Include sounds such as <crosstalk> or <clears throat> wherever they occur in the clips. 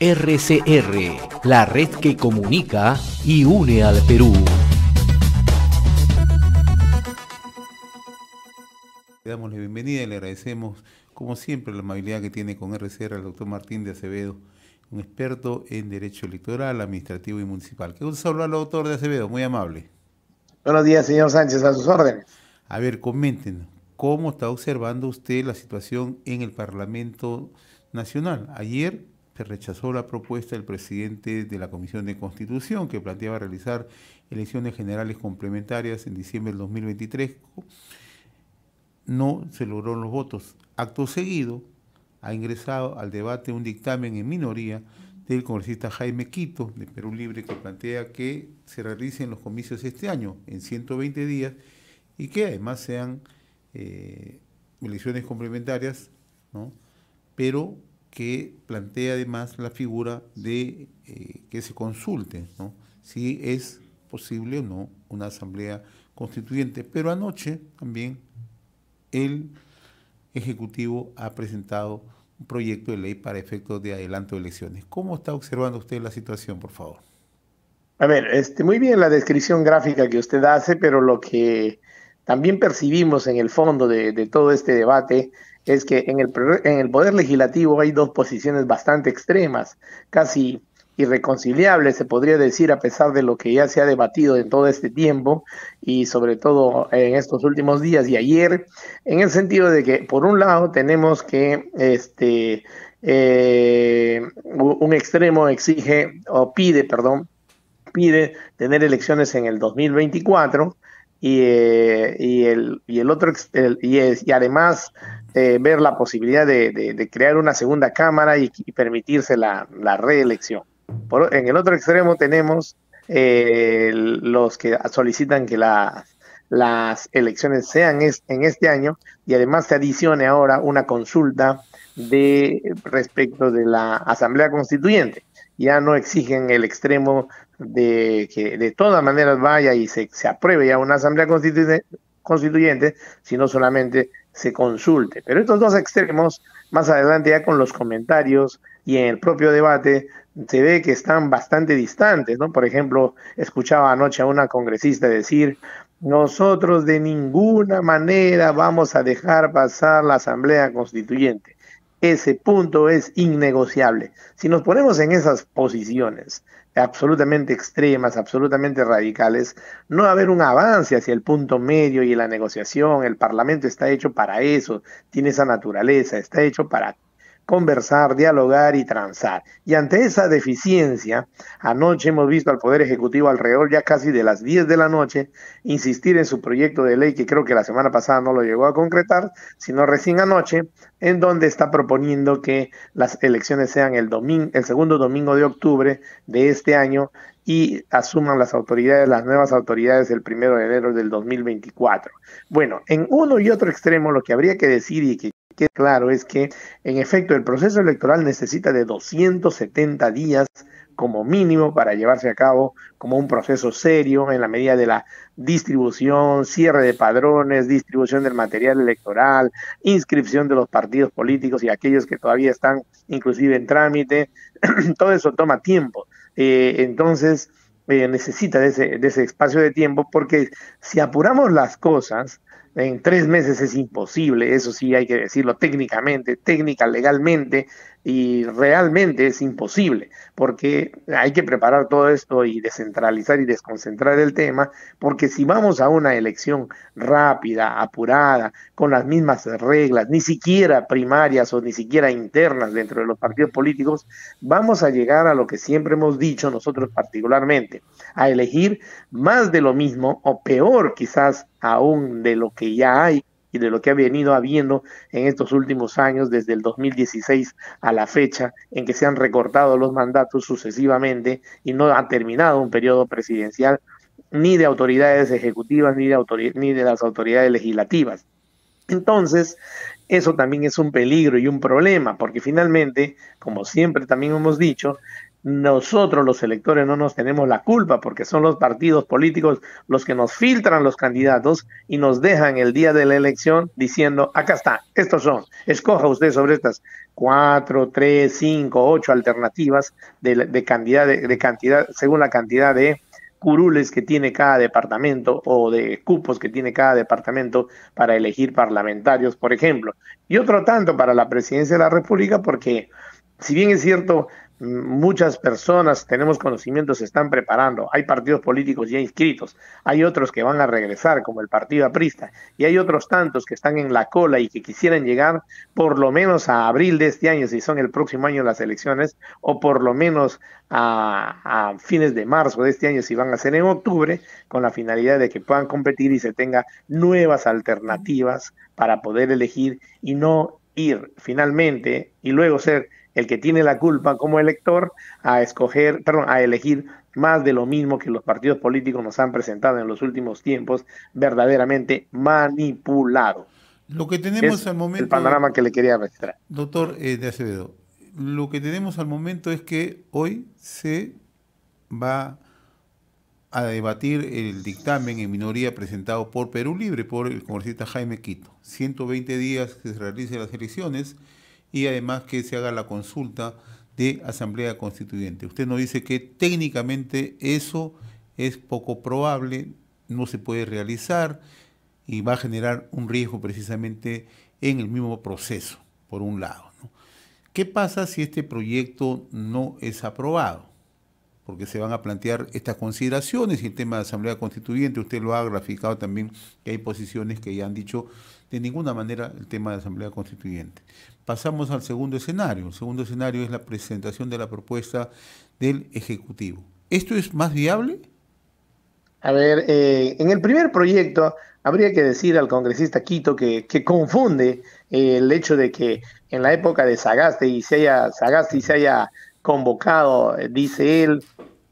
RCR, la red que comunica y une al Perú. Le damos la bienvenida y le agradecemos, como siempre, la amabilidad que tiene con RCR el doctor Martín de Acevedo, un experto en derecho electoral, administrativo y municipal. Que un saludo al doctor de Acevedo, muy amable. Buenos días, señor Sánchez, a sus órdenes. A ver, comenten, ¿cómo está observando usted la situación en el Parlamento Nacional? Ayer se rechazó la propuesta del presidente de la Comisión de Constitución que planteaba realizar elecciones generales complementarias en diciembre del 2023. No se lograron los votos. Acto seguido, ha ingresado al debate un dictamen en minoría del congresista Jaime Quito, de Perú Libre, que plantea que se realicen los comicios este año, en 120 días, y que además sean eh, elecciones complementarias, ¿no? pero que plantea además la figura de eh, que se consulte si es posible o no una asamblea constituyente. Pero anoche también el Ejecutivo ha presentado un proyecto de ley para efectos de adelanto de elecciones. ¿Cómo está observando usted la situación, por favor? A ver, este, muy bien la descripción gráfica que usted hace, pero lo que también percibimos en el fondo de, todo este debate es que en el, en el Poder Legislativo hay dos posiciones bastante extremas, casi irreconciliables se podría decir, a pesar de lo que ya se ha debatido en todo este tiempo y sobre todo en estos últimos días y ayer, en el sentido de que por un lado tenemos que este eh, un extremo exige o pide, perdón, pide tener elecciones en el 2024 eh, y, el, y el otro, y, además eh, ver la posibilidad de, crear una segunda cámara y, permitirse la, reelección. Por, en el otro extremo tenemos eh, los que solicitan que las elecciones sean en este año y además se adicione ahora una consulta de respecto de la Asamblea Constituyente ya no exigen el extremo de que de todas maneras vaya y se, se apruebe ya una asamblea constituyente, constituyente, sino solamente se consulte. Pero estos dos extremos, más adelante ya con los comentarios y en el propio debate, se ve que están bastante distantes, ¿no? Por ejemplo, escuchaba anoche a una congresista decir, nosotros de ninguna manera vamos a dejar pasar la Asamblea Constituyente. Ese punto es innegociable. Si nos ponemos en esas posiciones absolutamente extremas, absolutamente radicales, no va a haber un avance hacia el punto medio y la negociación. El Parlamento está hecho para eso, tiene esa naturaleza, está hecho para conversar, dialogar y transar. Y ante esa deficiencia, anoche hemos visto al Poder Ejecutivo alrededor ya casi de las 10 de la noche insistir en su proyecto de ley que creo que la semana pasada no lo llegó a concretar, sino recién anoche, en donde está proponiendo que las elecciones sean el, domingo, el segundo domingo de octubre de este año y asuman las autoridades, las nuevas autoridades el primero de enero del 2024. Bueno, en uno y otro extremo lo que habría que decir y que que claro es que, en efecto, el proceso electoral necesita de 270 días como mínimo para llevarse a cabo como un proceso serio en la medida de la distribución, cierre de padrones, distribución del material electoral, inscripción de los partidos políticos y aquellos que todavía están inclusive en trámite. <clears throat> Todo eso toma tiempo. Eh, entonces, eh, necesita de ese, de ese espacio de tiempo porque si apuramos las cosas, en tres meses es imposible, eso sí hay que decirlo técnicamente, técnica, legalmente, y realmente es imposible, porque hay que preparar todo esto y descentralizar y desconcentrar el tema, porque si vamos a una elección rápida, apurada, con las mismas reglas, ni siquiera primarias o ni siquiera internas dentro de los partidos políticos, vamos a llegar a lo que siempre hemos dicho nosotros particularmente, a elegir más de lo mismo o peor quizás aún de lo que ya hay y de lo que ha venido habiendo en estos últimos años, desde el 2016 a la fecha, en que se han recortado los mandatos sucesivamente y no ha terminado un periodo presidencial ni de autoridades ejecutivas ni de, ni de las autoridades legislativas. Entonces, eso también es un peligro y un problema, porque finalmente, como siempre también hemos dicho, nosotros los electores no nos tenemos la culpa porque son los partidos políticos los que nos filtran los candidatos y nos dejan el día de la elección diciendo, acá está, estos son, escoja usted sobre estas cuatro, tres, cinco, ocho alternativas de, de cantidad, de, de, cantidad, según la cantidad de curules que tiene cada departamento o de cupos que tiene cada departamento para elegir parlamentarios, por ejemplo. Y otro tanto para la presidencia de la República porque si bien es cierto, muchas personas tenemos conocimiento, se están preparando. Hay partidos políticos ya inscritos, hay otros que van a regresar, como el Partido Aprista, y hay otros tantos que están en la cola y que quisieran llegar por lo menos a abril de este año, si son el próximo año las elecciones, o por lo menos a, a fines de marzo de este año, si van a ser en octubre, con la finalidad de que puedan competir y se tenga nuevas alternativas para poder elegir y no ir finalmente y luego ser el que tiene la culpa como elector a escoger, perdón, a elegir más de lo mismo que los partidos políticos nos han presentado en los últimos tiempos, verdaderamente manipulado. Lo que tenemos al momento. El panorama que le quería mostrar. Doctor eh, de Acevedo, lo que tenemos al momento es que hoy se va a debatir el dictamen en minoría presentado por Perú Libre, por el congresista Jaime Quito. 120 días que se realicen las elecciones y además que se haga la consulta de Asamblea Constituyente. Usted nos dice que técnicamente eso es poco probable, no se puede realizar y va a generar un riesgo precisamente en el mismo proceso, por un lado. ¿Qué pasa si este proyecto no es aprobado? Porque se van a plantear estas consideraciones y el tema de Asamblea Constituyente, usted lo ha graficado también, que hay posiciones que ya han dicho de ninguna manera el tema de la Asamblea Constituyente. Pasamos al segundo escenario. El segundo escenario es la presentación de la propuesta del Ejecutivo. ¿Esto es más viable? A ver, eh, en el primer proyecto habría que decir al congresista Quito que, confunde eh, el hecho de que en la época de Sagaste y se haya, y se haya convocado, eh, dice él,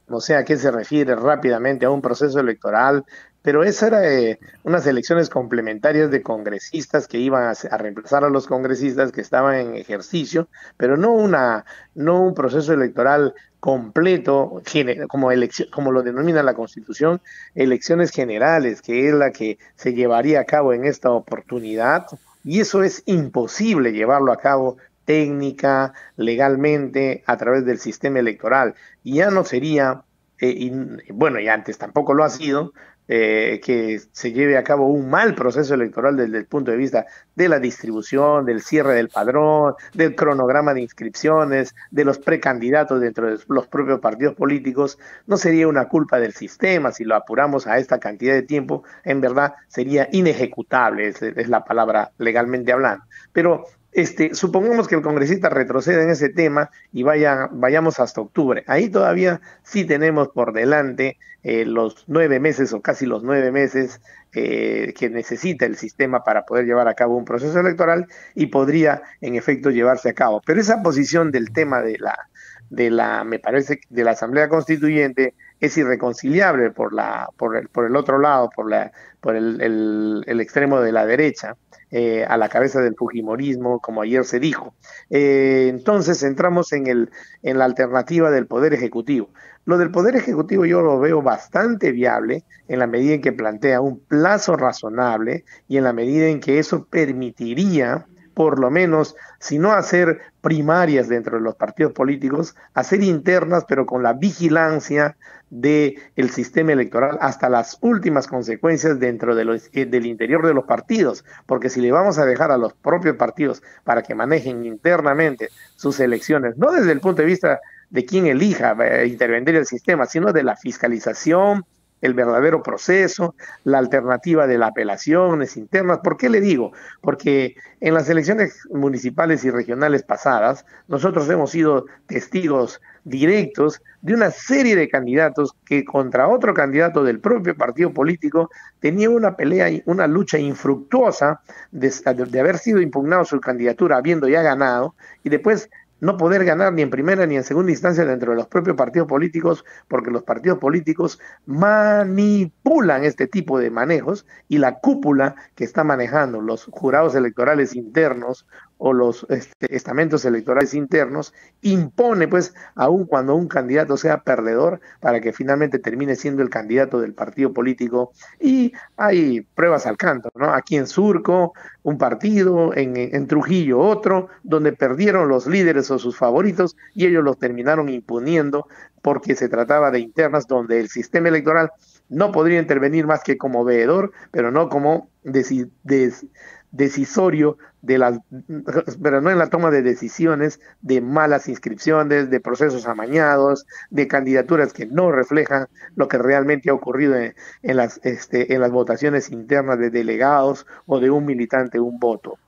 o sea, a qué se refiere rápidamente, a un proceso electoral pero esa era eh, unas elecciones complementarias de congresistas que iban a, reemplazar a los congresistas que estaban en ejercicio, pero no una no un proceso electoral completo como como lo denomina la Constitución, elecciones generales, que es la que se llevaría a cabo en esta oportunidad y eso es imposible llevarlo a cabo técnica, legalmente, a través del sistema electoral. Y ya no sería eh, bueno, y antes tampoco lo ha sido, eh, que se lleve a cabo un mal proceso electoral desde el punto de vista de la distribución, del cierre del padrón, del cronograma de inscripciones, de los precandidatos dentro de los propios partidos políticos, no sería una culpa del sistema si lo apuramos a esta cantidad de tiempo, en verdad sería inejecutable, es, es la palabra legalmente hablando. Pero este, supongamos que el congresista retrocede en ese tema y vaya, vayamos hasta octubre. Ahí todavía sí tenemos por delante eh, los nueve meses o casi los nueve meses eh, que necesita el sistema para poder llevar a cabo un proceso electoral y podría en efecto llevarse a cabo. Pero esa posición del tema de la, de la me parece, de la Asamblea Constituyente es irreconciliable por, la, por, el, por el otro lado, por, la, por el, el, extremo de la derecha, eh, a la cabeza del Fujimorismo, como ayer se dijo. Eh, entonces entramos en, el, en la alternativa del Poder Ejecutivo. Lo del Poder Ejecutivo yo lo veo bastante viable en la medida en que plantea un plazo razonable y en la medida en que eso permitiría por lo menos, si no hacer primarias dentro de los partidos políticos, hacer internas, pero con la vigilancia de el sistema electoral hasta las últimas consecuencias dentro de los, eh, del interior de los partidos, porque si le vamos a dejar a los propios partidos para que manejen internamente sus elecciones, no desde el punto de vista de quién elija eh, intervenir el sistema, sino de la fiscalización, el verdadero proceso, la alternativa de las apelaciones internas. ¿Por qué le digo? Porque en las elecciones municipales y regionales pasadas, nosotros hemos sido testigos directos de una serie de candidatos que contra otro candidato del propio partido político tenían una pelea, una lucha infructuosa de, de haber sido impugnado su candidatura habiendo ya ganado y después no poder ganar ni en primera ni en segunda instancia dentro de los propios partidos políticos, porque los partidos políticos manipulan este tipo de manejos y la cúpula que está manejando los jurados electorales internos o los este, estamentos electorales internos impone, pues, aun cuando un candidato sea perdedor, para que finalmente termine siendo el candidato del partido político. Y hay pruebas al canto, ¿no? Aquí en Surco, un partido, en, Trujillo otro, donde perdieron los líderes o sus favoritos y ellos los terminaron imponiendo porque se trataba de internas donde el sistema electoral no podría intervenir más que como veedor, pero no como decides decisorio de las, pero no en la toma de decisiones de malas inscripciones, de procesos amañados, de candidaturas que no reflejan lo que realmente ha ocurrido en, las, este, en las votaciones internas de delegados o de un militante, un voto.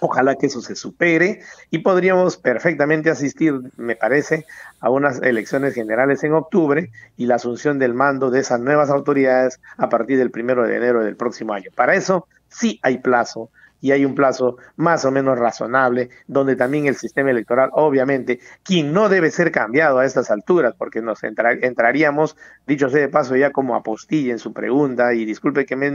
Ojalá que eso se supere y podríamos perfectamente asistir, me parece, a unas elecciones generales en octubre y la asunción del mando de esas nuevas autoridades a partir del primero de enero del próximo año. Para eso sí hay plazo y hay un plazo más o menos razonable, donde también el sistema electoral, obviamente, quien no debe ser cambiado a estas alturas, porque nos entraríamos, dicho sea de paso, ya como apostilla en su pregunta, y disculpe que me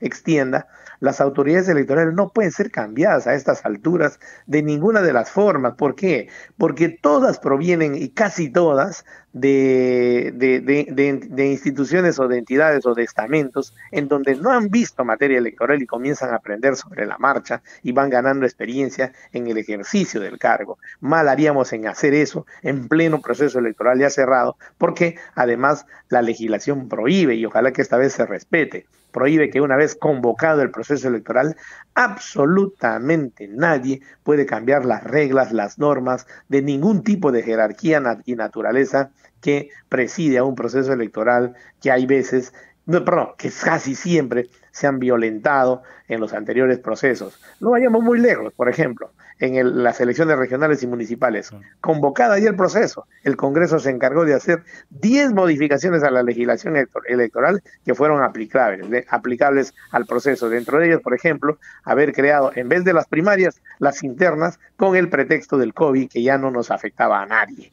extienda, las autoridades electorales no pueden ser cambiadas a estas alturas de ninguna de las formas. ¿Por qué? Porque todas provienen, y casi todas, de, de, de, de, instituciones o de entidades o de estamentos en donde no han visto materia electoral y comienzan a aprender sobre la marcha y van ganando experiencia en el ejercicio del cargo. Mal haríamos en hacer eso en pleno proceso electoral ya cerrado, porque además la legislación prohíbe y ojalá que esta vez se respete prohíbe que una vez convocado el proceso electoral, absolutamente nadie puede cambiar las reglas, las normas de ningún tipo de jerarquía y naturaleza que preside a un proceso electoral que hay veces, no, perdón, que casi siempre se han violentado en los anteriores procesos. No vayamos muy lejos, por ejemplo en las elecciones regionales y municipales. Convocada ya el proceso, el Congreso se encargó de hacer 10 modificaciones a la legislación electoral que fueron aplicables, aplicables al proceso. Dentro de ellas, por ejemplo, haber creado, en vez de las primarias, las internas, con el pretexto del COVID que ya no nos afectaba a nadie.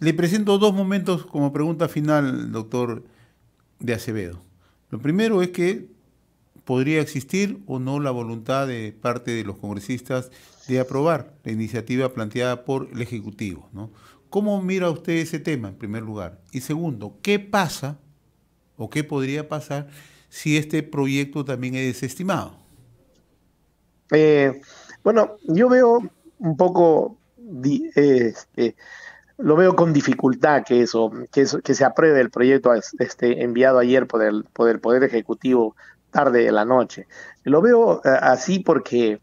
Le presento dos momentos como pregunta final, doctor de Acevedo. Lo primero es que podría existir o no la voluntad de parte de los congresistas de aprobar la iniciativa planteada por el Ejecutivo. ¿no? ¿Cómo mira usted ese tema en primer lugar? Y segundo, ¿qué pasa o qué podría pasar si este proyecto también es desestimado? Eh, bueno, yo veo un poco, este, lo veo con dificultad que eso, que se apruebe el proyecto este, enviado ayer por el Poder Ejecutivo tarde de la noche. Lo veo eh, así porque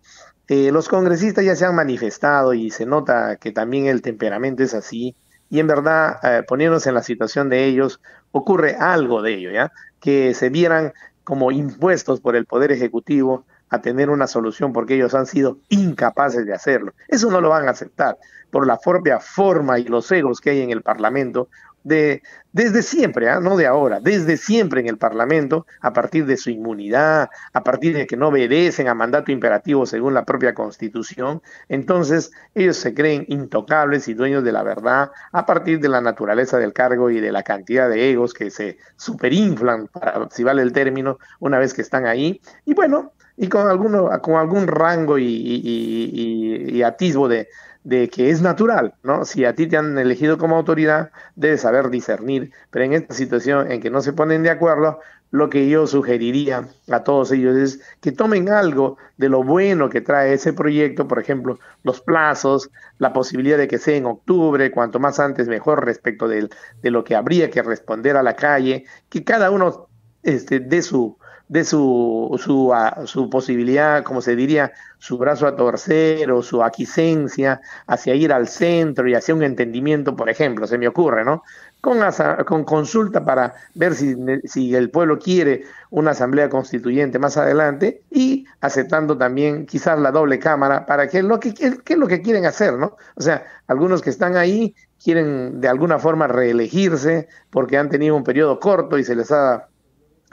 eh, los congresistas ya se han manifestado y se nota que también el temperamento es así. Y en verdad, poniéndonos eh, poniéndose en la situación de ellos, ocurre algo de ello, ¿ya? Que se vieran como impuestos por el Poder Ejecutivo a tener una solución porque ellos han sido incapaces de hacerlo. Eso no lo van a aceptar por la propia forma y los egos que hay en el Parlamento de, desde siempre, ¿ah? no de ahora, desde siempre en el Parlamento, a partir de su inmunidad, a partir de que no obedecen a mandato imperativo según la propia Constitución, entonces ellos se creen intocables y dueños de la verdad a partir de la naturaleza del cargo y de la cantidad de egos que se superinflan, para, si vale el término, una vez que están ahí. Y bueno, y con, alguno, con algún rango y, y, y, y atisbo de, de que es natural, ¿no? Si a ti te han elegido como autoridad, debes saber discernir, pero en esta situación en que no se ponen de acuerdo, lo que yo sugeriría a todos ellos es que tomen algo de lo bueno que trae ese proyecto, por ejemplo, los plazos, la posibilidad de que sea en octubre, cuanto más antes mejor respecto de, lo que habría que responder a la calle, que cada uno este, dé su, de su, su, su, posibilidad, como se diría, su brazo a torcer o su aquiescencia hacia ir al centro y hacia un entendimiento, por ejemplo, se me ocurre, ¿no? Con, con consulta para ver si, el pueblo quiere una asamblea constituyente más adelante y aceptando también quizás la doble cámara para que lo que, es lo que quieren hacer, ¿no? O sea, algunos que están ahí quieren de alguna forma reelegirse porque han tenido un periodo corto y se les ha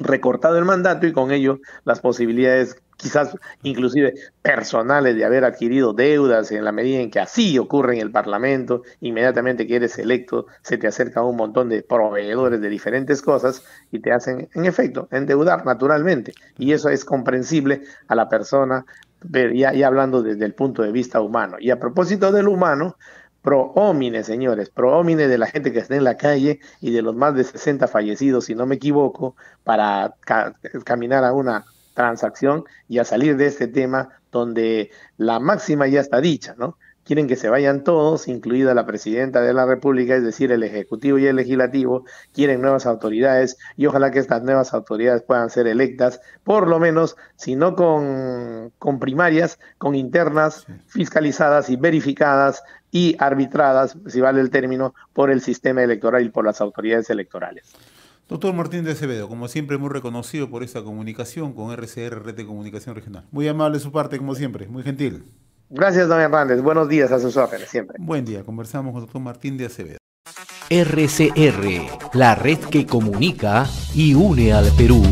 recortado el mandato y con ello las posibilidades quizás inclusive personales de haber adquirido deudas en la medida en que así ocurre en el Parlamento, inmediatamente que eres electo se te acerca un montón de proveedores de diferentes cosas y te hacen en efecto endeudar naturalmente y eso es comprensible a la persona, ya, ya hablando desde el punto de vista humano. Y a propósito del humano, pro homine, señores, pro de la gente que está en la calle y de los más de 60 fallecidos, si no me equivoco, para caminar a una transacción y a salir de este tema donde la máxima ya está dicha, ¿no? quieren que se vayan todos, incluida la presidenta de la República, es decir, el Ejecutivo y el Legislativo, quieren nuevas autoridades y ojalá que estas nuevas autoridades puedan ser electas, por lo menos, si no con, con primarias, con internas fiscalizadas y verificadas y arbitradas, si vale el término, por el sistema electoral y por las autoridades electorales. Doctor Martín de Acevedo, como siempre muy reconocido por esta comunicación con RCR, Red de Comunicación Regional. Muy amable su parte, como siempre, muy gentil. Gracias, don Hernández. Buenos días a sus órdenes siempre. Buen día. Conversamos con el doctor Martín de Acevedo. RCR, la red que comunica y une al Perú.